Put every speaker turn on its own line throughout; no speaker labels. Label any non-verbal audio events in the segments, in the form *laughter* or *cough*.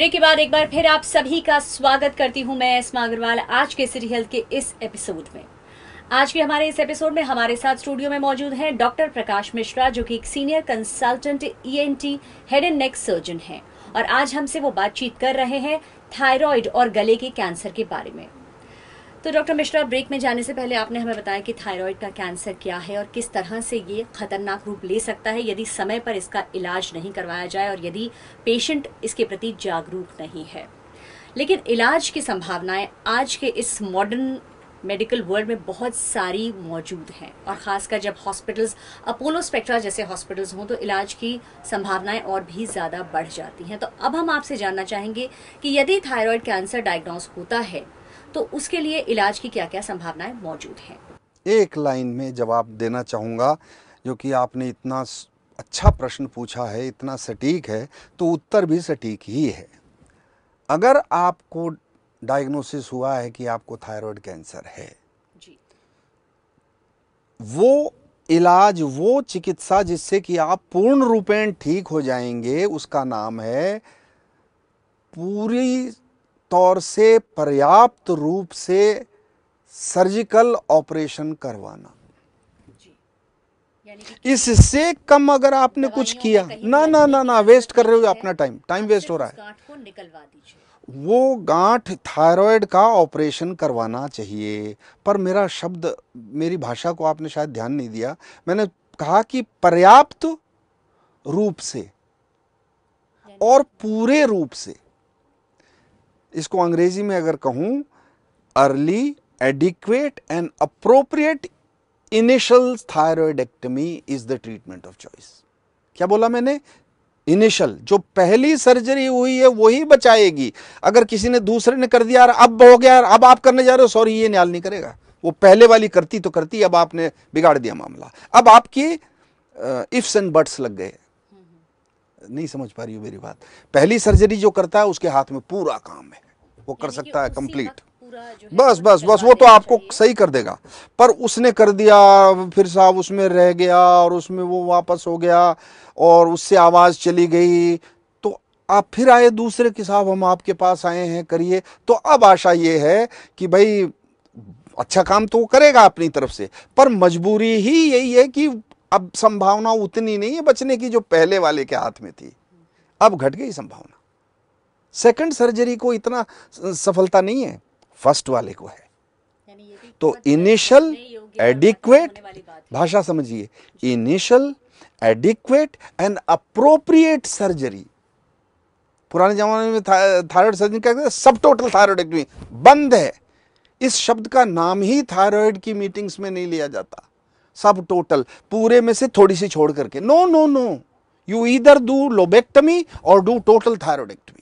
Break के बाद एक बार फिर आप सभी का स्वागत करती हूं मैं एसमा अग्रवाल आज के सिटी हेल्थ के इस एपिसोड में आज के हमारे इस एपिसोड में हमारे साथ स्टूडियो में मौजूद हैं डॉक्टर प्रकाश मिश्रा जो कि एक senior consultant ENT head and neck surgeon हैं और आज हमसे वो बातचीत कर रहे हैं थायराइड और गले के कैंसर के बारे में तो डॉक्टर मिश्रा ब्रेक में जाने से पहले आपने हमें बताया कि थायराइड का कैंसर क्या है और किस तरह से ये खतरनाक रूप ले सकता है यदि समय पर इसका इलाज नहीं करवाया जाए और यदि पेशेंट इसके प्रति जागरूक नहीं है लेकिन इलाज की संभावनाएं आज के इस मॉडर्न मेडिकल वर्ल्ड में बहुत सारी मौजूद हैं और ख़ासकर जब हॉस्पिटल्स अपोलो स्पेक्ट्रा जैसे हॉस्पिटल्स हों तो इलाज की संभावनाएं और भी ज़्यादा बढ़ जाती हैं तो अब हम आपसे जानना चाहेंगे कि यदि थायराइड कैंसर डायग्नोस होता है तो उसके लिए इलाज की क्या क्या संभावनाएं मौजूद हैं
एक लाइन में जवाब देना चाहूँगा जो कि आपने इतना अच्छा प्रश्न पूछा है इतना सटीक है तो उत्तर भी सटीक ही है अगर आपको डायग्नोसिस हुआ है कि आपको थायराइड कैंसर है जी। वो इलाज वो चिकित्सा जिससे कि आप पूर्ण रूपेण ठीक हो जाएंगे उसका नाम है पूरी तौर से पर्याप्त रूप से सर्जिकल ऑपरेशन करवाना इससे कम अगर आपने कुछ किया ना ना ना ना वेस्ट कर रहे हो अपना टाइम टाइम वेस्ट हो रहा है वो गांठ थायराइड का ऑपरेशन करवाना चाहिए पर मेरा शब्द मेरी भाषा को आपने शायद ध्यान नहीं दिया मैंने कहा कि पर्याप्त रूप से और पूरे रूप से इसको अंग्रेजी में अगर कहूं early adequate and appropriate initial thyroidectomy is the treatment of choice क्या बोला मैंने इनिशियल जो पहली सर्जरी हुई है वही बचाएगी अगर किसी ने दूसरे ने कर दिया यार अब हो गया यार अब आप करने जा रहे हो सॉरी ये न्याल नहीं करेगा वो पहले वाली करती तो करती अब आपने बिगाड़ दिया मामला अब आपकी इफ्स एंड बट्स लग गए नहीं समझ पा रही हो मेरी बात पहली सर्जरी जो करता है उसके हाथ में पूरा काम है वो कर सकता है कंप्लीट बस बस बस वो तो आपको सही कर देगा पर उसने कर दिया फिर साहब उसमें रह गया और उसमें वो वापस हो गया और उससे आवाज़ चली गई तो आप फिर आए दूसरे के साहब हम आपके पास आए हैं करिए तो अब आशा ये है कि भाई अच्छा काम तो करेगा अपनी तरफ से पर मजबूरी ही यही है कि अब संभावना उतनी नहीं है बचने की जो पहले वाले के हाथ में थी अब घट गई संभावना सेकंड सर्जरी को इतना सफलता नहीं है फर्स्ट वाले को है तो इनिशियल एडिक्वेट भाषा समझिए initial adequate and appropriate surgery पुराने जमाने में थायराइड सर्जरी क्या कहते सब टोटल थायराइड एक्टमी बंद है इस शब्द का नाम ही थायराइड की मीटिंग्स में नहीं लिया जाता सब टोटल पूरे में से थोड़ी सी छोड़ करके नो नो नो यू इधर डू लोबेक्टमी और do total thyroidectomy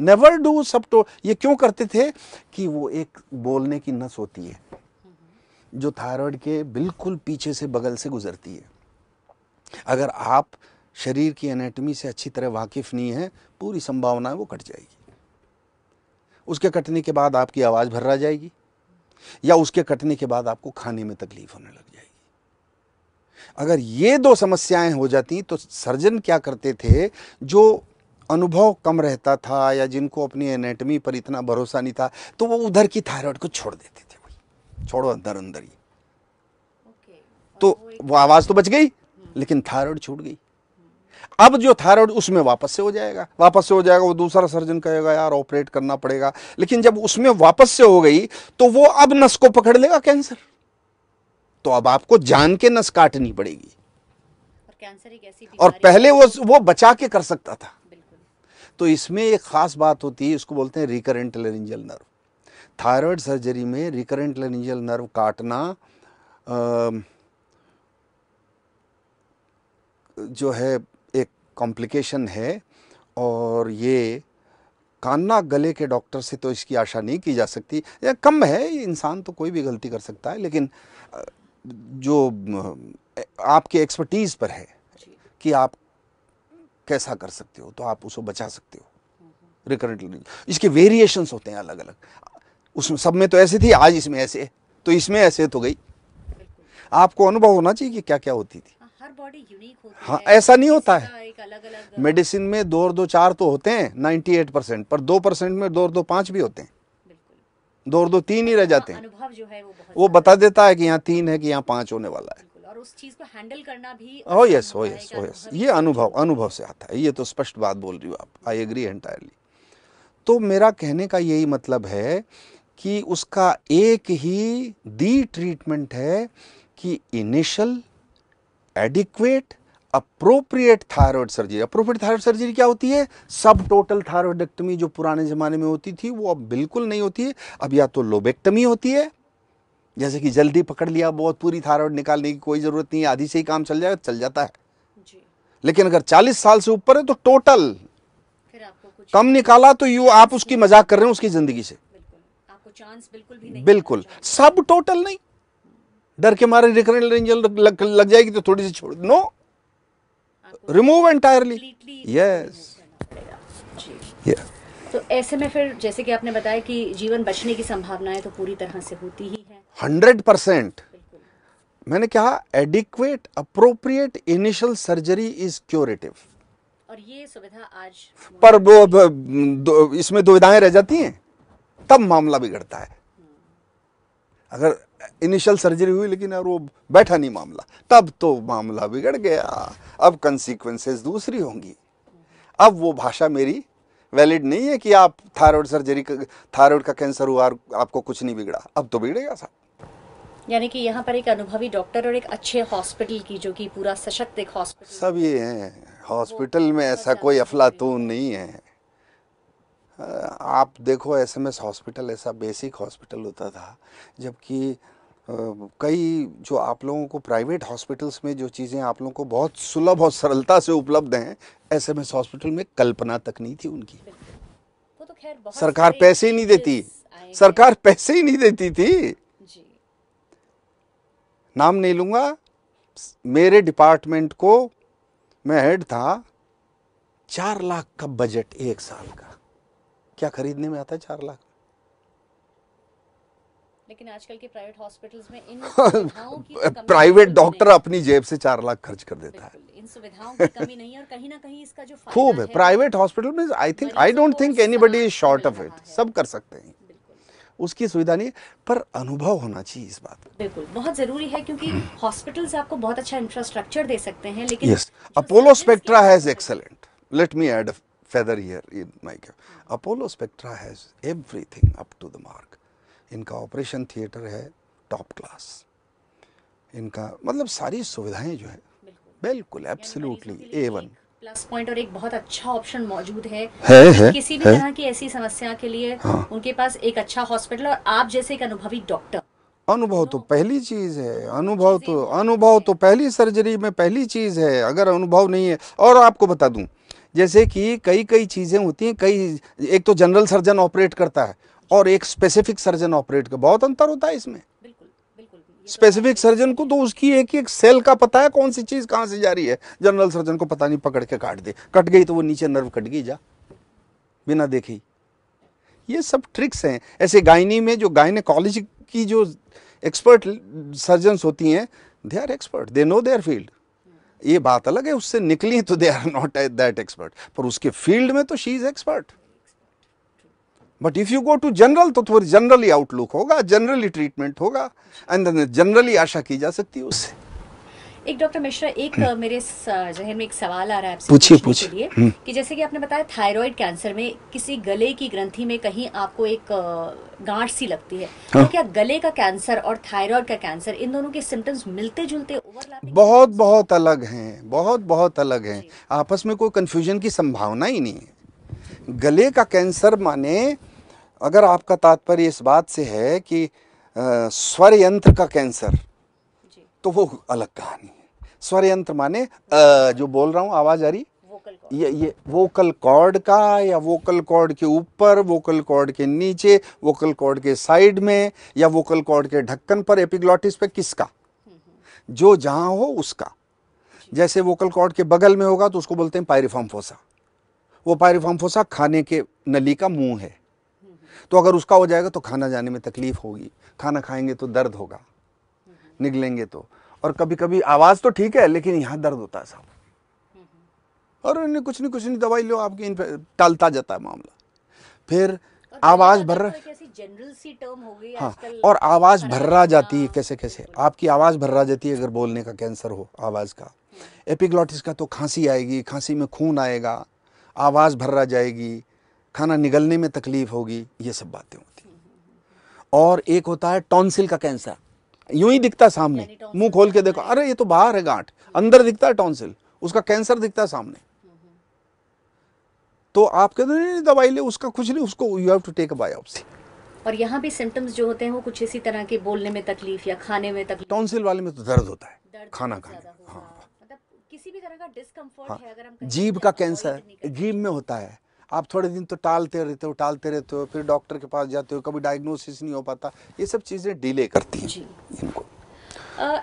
never do सब तो ये क्यों करते थे कि वो एक बोलने की नस होती है जो थायराइड के बिल्कुल पीछे से बगल से गुजरती है अगर आप शरीर की एनाटॉमी से अच्छी तरह वाकिफ नहीं है पूरी संभावना है वो कट जाएगी उसके कटने के बाद आपकी आवाज़ भर्रा जाएगी या उसके कटने के बाद आपको खाने में तकलीफ होने लग जाएगी अगर ये दो समस्याएं हो जाती तो सर्जन क्या करते थे जो अनुभव कम रहता था या जिनको अपनी एनेटमी पर इतना भरोसा नहीं था तो वो उधर की थायराइड को छोड़ देते थे भाई छोड़ो अंदर अंदर ही तो वो आवाज़ तो बच गई लेकिन थायराइड छूट गई अब जो थायराइड उसमें वापस से हो जाएगा वापस से हो जाएगा वो दूसरा सर्जन कहेगा यार ऑपरेट करना पड़ेगा लेकिन जब उसमें वापस से हो गई तो वो अब नस को पकड़ लेगा कैंसर तो अब आपको जान के नस काटनी पड़ेगी और, कैंसर और पहले वो वो बचा के कर सकता था तो इसमें एक ख़ास बात होती है इसको बोलते हैं recurrent laryngeal nerve thyroid surgery में रिकरेंट लेरेंजल नर्व काटना जो है एक कॉम्प्लिकेशन है और ये कानना गले के डॉक्टर से तो इसकी आशा नहीं की जा सकती या कम है इंसान तो कोई भी गलती कर सकता है लेकिन जो आपके एक्सपर्टीज़ पर है कि आप कैसा कर सकते हो तो आप उसको बचा सकते हो रिकरेंट लर्निंग इसके वेरिएशंस होते हैं अलग अलग उसमें सब में तो ऐसे थी आज इसमें ऐसे तो इसमें ऐसे तो गई आपको अनुभव होना चाहिए कि क्या क्या होती थी हाँ, हर बॉडी यूनिक होती हाँ ऐसा नहीं होता है मेडिसिन में दो और दो चार तो होते हैं नाइन्टी एट परसेंट पर दो परसेंट में दो और दो पांच भी होते हैं दो और दो तीन ही रह जाते हैं अनुभव जो है वो, वो बता देता है कि यहाँ तीन है कि यहाँ पांच होने वाला है
उस चीज को हैंडल करना भी
oh yes oh yes oh yes ये अनुभव अनुभव से आता है ये तो स्पष्ट बात बोल रही हो आप आई एग्री एंटायरली तो मेरा कहने का यही मतलब है कि उसका एक ही दी ट्रीटमेंट है कि initial adequate appropriate thyroid surgery appropriate thyroid surgery क्या होती है सब टोटल थायरॉयडेक्टमी जो पुराने ज़माने में होती थी वो अब बिल्कुल नहीं होती है अब या तो लोबेक्टमी होती है जैसे कि जल्दी पकड़ लिया बहुत पूरी थायराइड निकालने की कोई ज़रूरत नहीं आधी से ही काम चल जाएगा चल जाता है जी। लेकिन अगर 40 साल से ऊपर है तो टोटल कम निकाला तो यू आप उसकी मजाक कर रहे हो उसकी ज़िंदगी से चांस बिल्कुल भी नहीं बिल्कुल सब टोटल नहीं डर के मारे रिकरेंट लग, लग जाएगी तो थोड़ी सी छोड़ नो रिमूव एंटायरली यस
तो ऐसे में फिर जैसे कि आपने बताया कि जीवन बचने की संभावनाएं तो पूरी तरह से होती ही
हंड्रेड परसेंट मैंने कहा adequate appropriate initial surgery is curative और ये सुविधा आज पर वो इसमें दुविधाएं रह जाती हैं तब मामला बिगड़ता है अगर इनिशियल सर्जरी हुई लेकिन अगर वो बैठा नहीं मामला तब तो मामला बिगड़ गया अब कंसिक्वेंसेस दूसरी होंगी अब वो भाषा मेरी वैलिड नहीं है कि आप थायराइड सर्जरी थायराइड का कैंसर हुआ और आपको कुछ नहीं बिगड़ा अब तो बिगड़ेगा साहब
यानी कि यहाँ पर एक अनुभवी डॉक्टर और एक अच्छे हॉस्पिटल की जो कि पूरा सशक्त एक हॉस्पिटल
सब ये है हॉस्पिटल में ऐसा कोई अफलातून नहीं है आप देखो एस एम एस हॉस्पिटल ऐसा बेसिक हॉस्पिटल होता था जबकि कई जो आप लोगों को प्राइवेट हॉस्पिटल्स में जो चीज़ें आप लोगों को बहुत सुलभ और सरलता से उपलब्ध हैं एस एम एस हॉस्पिटल में कल्पना तक नहीं थी उनकी तो तो सरकार पैसे ही नहीं देती सरकार पैसे ही नहीं देती थी नाम नहीं लूँगा मेरे डिपार्टमेंट को मैं हेड था चार लाख का बजट एक साल का क्या खरीदने में आता है चार लाख
लेकिन आजकल के प्राइवेट हॉस्पिटल्स में इन प्राइवेट *laughs* डॉक्टर
तो अपनी जेब से चार लाख खर्च कर देता है इन सुविधाओं की कमी नहीं और कहीं ना कहीं इसका जो खूब है प्राइवेट हॉस्पिटल में I think I don't think anybody is short of it सब कर सकते हैं उसकी सुविधा नहीं पर अनुभव होना चाहिए इस बात
बिल्कुल बहुत जरूरी है क्योंकि हॉस्पिटल्स आपको बहुत अच्छा इंफ्रास्ट्रक्चर दे सकते हैं लेकिन yes
Apollo Spectra has excellent let me add feather here in my cap. Apollo Spectra has everything up to the mark इनका ऑपरेशन थिएटर है टॉप क्लास इनका मतलब सारी सुविधाएं जो है बिल्कुल absolutely A one
plus point और एक बहुत अच्छा ऑप्शन मौजूद है, है, है किसी भी तरह की ऐसी समस्या के लिए हाँ, उनके पास एक अच्छा हॉस्पिटल और आप जैसे एक अनुभवी डॉक्टर
अनुभव तो, तो पहली चीज़ है अनुभव तो अनुभव तो पहली सर्जरी में पहली चीज़ है अगर अनुभव नहीं है और आपको बता दूं जैसे कि कई कई चीज़ें होती हैं कई एक तो जनरल सर्जन ऑपरेट करता है और एक स्पेसिफिक सर्जन ऑपरेट का बहुत अंतर होता है इसमें स्पेसिफिक सर्जन को तो उसकी एक एक सेल का पता है कौन सी चीज़ कहाँ से जा रही है जनरल सर्जन को पता नहीं पकड़ के काट दे कट गई तो वो नीचे नर्व कट गई जा बिना देखे ये सब ट्रिक्स हैं ऐसे गायनी में जो गायनेकोलॉजी की जो एक्सपर्ट सर्जन्स होती हैं they are expert they know their field ये बात अलग है उससे निकली तो they are not that expert पर उसके फील्ड में तो she is expert but if you go to general तो थोड़ी जनरली आउटलुक होगा जनरली ट्रीटमेंट होगा एंड जनरली आशा की जा सकती है उससे
एक डॉक्टर मिश्रा एक हम्म। मेरे जहन में एक सवाल आ रहा है पूछिए पूछिए हम्म। कि जैसे कि आपने बताया थायराइड कैंसर में किसी गले की ग्रंथि में कहीं आपको एक गांठ सी लगती है तो हाँ? तो क्या गले का कैंसर और थायराइड का कैंसर इन दोनों के सिम्टम्स मिलते जुलते
बहुत बहुत अलग हैं बहुत बहुत अलग हैं आपस में कोई कंफ्यूजन की संभावना ही नहीं है गले का कैंसर माने अगर आपका तात्पर्य इस बात से है कि स्वर यंत्र का कैंसर तो वो अलग कहानी है स्वर यंत्र माने जो बोल रहा हूँ आवाज़ आ रही ये ये वोकल कॉर्ड का या वोकल कॉर्ड के ऊपर वोकल कॉर्ड के नीचे वोकल कॉर्ड के साइड में या वोकल कॉर्ड के ढक्कन पर एपिग्लॉटिस पे किसका जो जहां हो उसका जैसे वोकल कॉर्ड के बगल में होगा तो उसको बोलते हैं पायरिफॉर्म फोसा वो पायरिफाम्फोसा खाने के नली का मुंह है तो अगर उसका हो जाएगा तो खाना जाने में तकलीफ होगी खाना खाएंगे तो दर्द होगा निकलेंगे तो और कभी कभी आवाज़ तो ठीक है लेकिन यहाँ दर्द होता है साहब और इन्हें कुछ नहीं कुछ नहीं दवाई लो आपकी टालता जाता है मामला फिर आवाज रहा जनरल सी टर्म हो गई हाँ और आवाज भर्रा जाती है कैसे कैसे आपकी आवाज भर्रा जाती है अगर बोलने का कैंसर हो आवाज का एपिग्लॉटिस हम्म। का तो खांसी आएगी खांसी में खून आएगा आवाज़ भर्रा जाएगी खाना निगलने में तकलीफ़ होगी ये सब बातें होती और एक होता है टॉन्सिल का कैंसर यूं ही दिखता सामने मुंह खोल के देखो अरे ये तो बाहर है गांठ अंदर दिखता है टॉन्सिल उसका कैंसर दिखता है सामने तो आप कहते नहीं दवाई ले उसका कुछ नहीं उसको you have to take a biopsy
और यहाँ भी सिम्टम्स जो होते हैं वो कुछ इसी तरह के बोलने में तकलीफ या खाने में तकलीफ टॉन्सिल वाले
में तो दर्द होता है दर्द खाना खाने हाँ हाँ, जीभ का कैंसर जीभ में होता है आप थोड़े दिन तो टालते रहते हो टालते रहते हो फिर डॉक्टर के पास जाते हो कभी डायग्नोसिस नहीं हो पाता ये सब चीज़ें डिले करती हैं इनको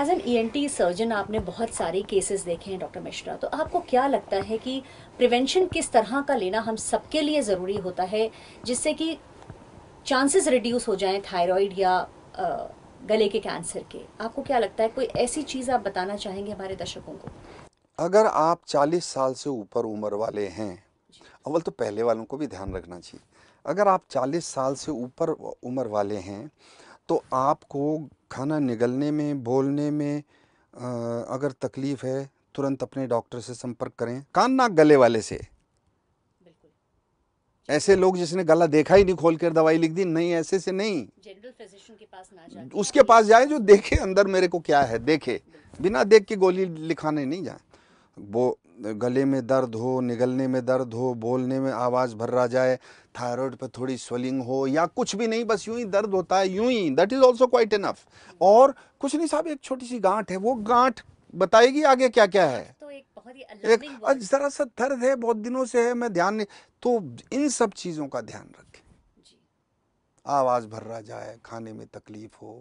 as an E N T surgeon आपने बहुत सारे केसेस देखे हैं डॉक्टर मिश्रा तो आपको क्या लगता है कि प्रिवेंशन किस तरह का लेना हम सबके लिए ज़रूरी होता है जिससे कि चांसेस रिड्यूस हो जाएं थायराइड या आ, गले के कैंसर के आपको क्या लगता है कोई ऐसी चीज़ आप बताना चाहेंगे हमारे दर्शकों को
अगर आप 40 साल से ऊपर उम्र वाले हैं अव्वल तो पहले वालों को भी ध्यान रखना चाहिए अगर आप 40 साल से ऊपर उम्र वाले हैं तो आपको खाना निगलने में बोलने में अगर तकलीफ़ है तुरंत अपने डॉक्टर से संपर्क करें कान नाक गले वाले से ऐसे लोग जिसने गला देखा ही नहीं खोल कर दवाई लिख दी नहीं ऐसे से नहीं जनरल फिजिशियन के पास ना जाए उसके पास जाए जो देखे अंदर मेरे को क्या है देखे बिना देख के गोली लिखाने नहीं जाए वो गले में दर्द हो निगलने में दर्द हो बोलने में आवाज़ भर्रा जाए थायराइड पर थोड़ी स्वेलिंग हो या कुछ भी नहीं बस यूं ही दर्द होता है यूं ही that is also quite enough और कुछ नहीं साहब एक छोटी सी गांठ है वो गांठ बताएगी आगे क्या क्या है तो एक बहुत ही जरा सा दर्द है बहुत दिनों से है मैं ध्यान नहीं तो इन सब चीज़ों का ध्यान रखें आवाज़ भर्रा जाए खाने में तकलीफ़ हो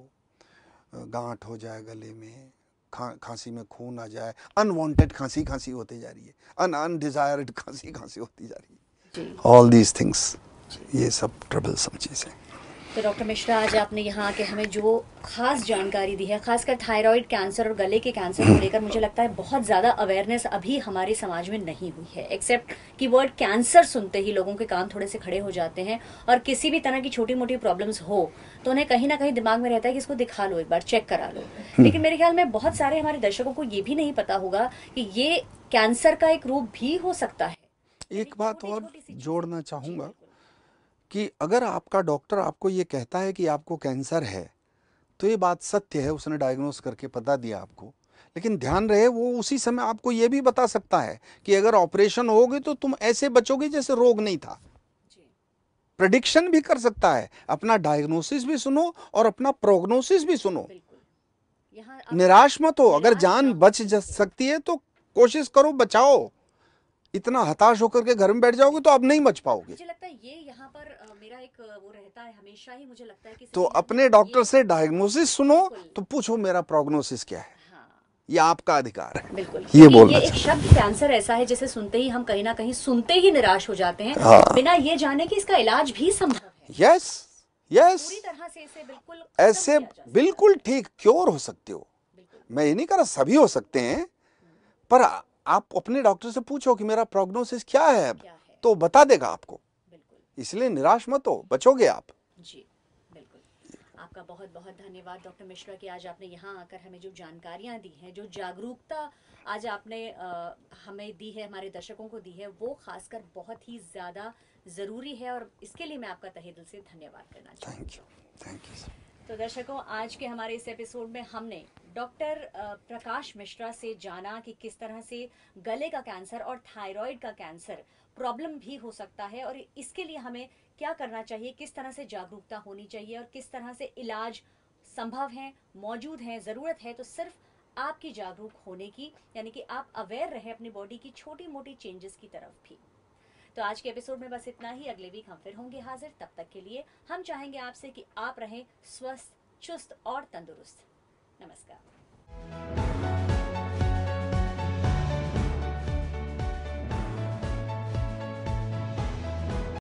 गांठ हो जाए गले में खांसी में खून आ जाए अनवांटेड खांसी खांसी होती जा रही है अन अनडिजायर्ड खांसी खांसी होती जा रही है ऑल दीज थिंग्स ये सब ट्रबल सब चीज़ें
तो डॉक्टर मिश्रा आज आपने यहाँ आके हमें जो खास जानकारी दी है खासकर थायराइड कैंसर और गले के कैंसर को लेकर मुझे लगता है बहुत ज़्यादा अवेयरनेस अभी हमारे समाज में नहीं हुई है एक्सेप्ट कि वर्ड कैंसर सुनते ही लोगों के कान थोड़े से खड़े हो जाते हैं और किसी भी तरह की छोटी मोटी प्रॉब्लम्स हो तो उन्हें कहीं ना कहीं दिमाग में रहता है कि इसको दिखा लो एक बार चेक करा लो हम्म। लेकिन मेरे ख्याल में बहुत सारे हमारे दर्शकों को ये भी नहीं पता होगा कि ये कैंसर का एक रूप भी हो सकता है
एक बात और जोड़ना चाहूंगा कि अगर आपका डॉक्टर आपको ये कहता है कि आपको कैंसर है तो ये बात सत्य है उसने डायग्नोस करके पता दिया आपको लेकिन ध्यान रहे वो उसी समय आपको ये भी बता सकता है कि अगर ऑपरेशन होगे तो तुम ऐसे बचोगे जैसे रोग नहीं था प्रडिक्शन भी कर सकता है अपना डायग्नोसिस भी सुनो और अपना प्रोग्नोसिस भी सुनो निराश मत हो अगर जान बच सकती है तो कोशिश करो बचाओ इतना हताश होकर के घर में बैठ जाओगे तो आप नहीं बच पाओगे मुझे लगता है ये यहाँ पर मेरा एक वो रहता है हमेशा ही मुझे लगता है कि तो अपने डॉक्टर से डायग्नोसिस सुनो तो पूछो मेरा प्रोग्नोसिस क्या है हाँ। ये आपका अधिकार है
बिल्कुल ये बोलना ये एक शब्द कैंसर ऐसा है जिसे सुनते ही हम कहीं ना कहीं सुनते ही निराश हो जाते हैं हाँ। बिना ये जाने कि इसका इलाज भी संभव
है यस यस ऐसे बिल्कुल ठीक क्योर हो सकते हो मैं ये नहीं कह रहा सभी हो सकते हैं पर आप अपने डॉक्टर से पूछो कि मेरा प्रोग्नोसिस क्या है अब तो बता देगा आपको इसलिए निराश मत हो बचोगे आप
जी आपका बहुत बहुत धन्यवाद डॉक्टर मिश्रा कि आज आपने यहाँ आकर हमें जो जानकारियाँ दी हैं जो जागरूकता आज आपने आ, हमें दी है हमारे दर्शकों को दी है वो खासकर बहुत ही ज़्यादा ज़रूरी है और इसके लिए मैं आपका तहे दिल से धन्यवाद करना चाहूँगी थैंक यू थैंक यू तो दर्शकों आज के हमारे इस एपिसोड में हमने डॉक्टर प्रकाश मिश्रा से जाना कि किस तरह से गले का कैंसर और थायराइड का कैंसर प्रॉब्लम भी हो सकता है और इसके लिए हमें क्या करना चाहिए किस तरह से जागरूकता होनी चाहिए और किस तरह से इलाज संभव है मौजूद है ज़रूरत है तो सिर्फ आपकी जागरूक होने की यानी कि आप अवेयर रहे अपनी बॉडी की छोटी मोटी चेंजेस की तरफ भी तो आज के एपिसोड में बस इतना ही अगले वीक हम फिर होंगे हाजिर तब तक के लिए हम चाहेंगे आपसे कि आप रहें स्वस्थ चुस्त और तंदुरुस्त नमस्कार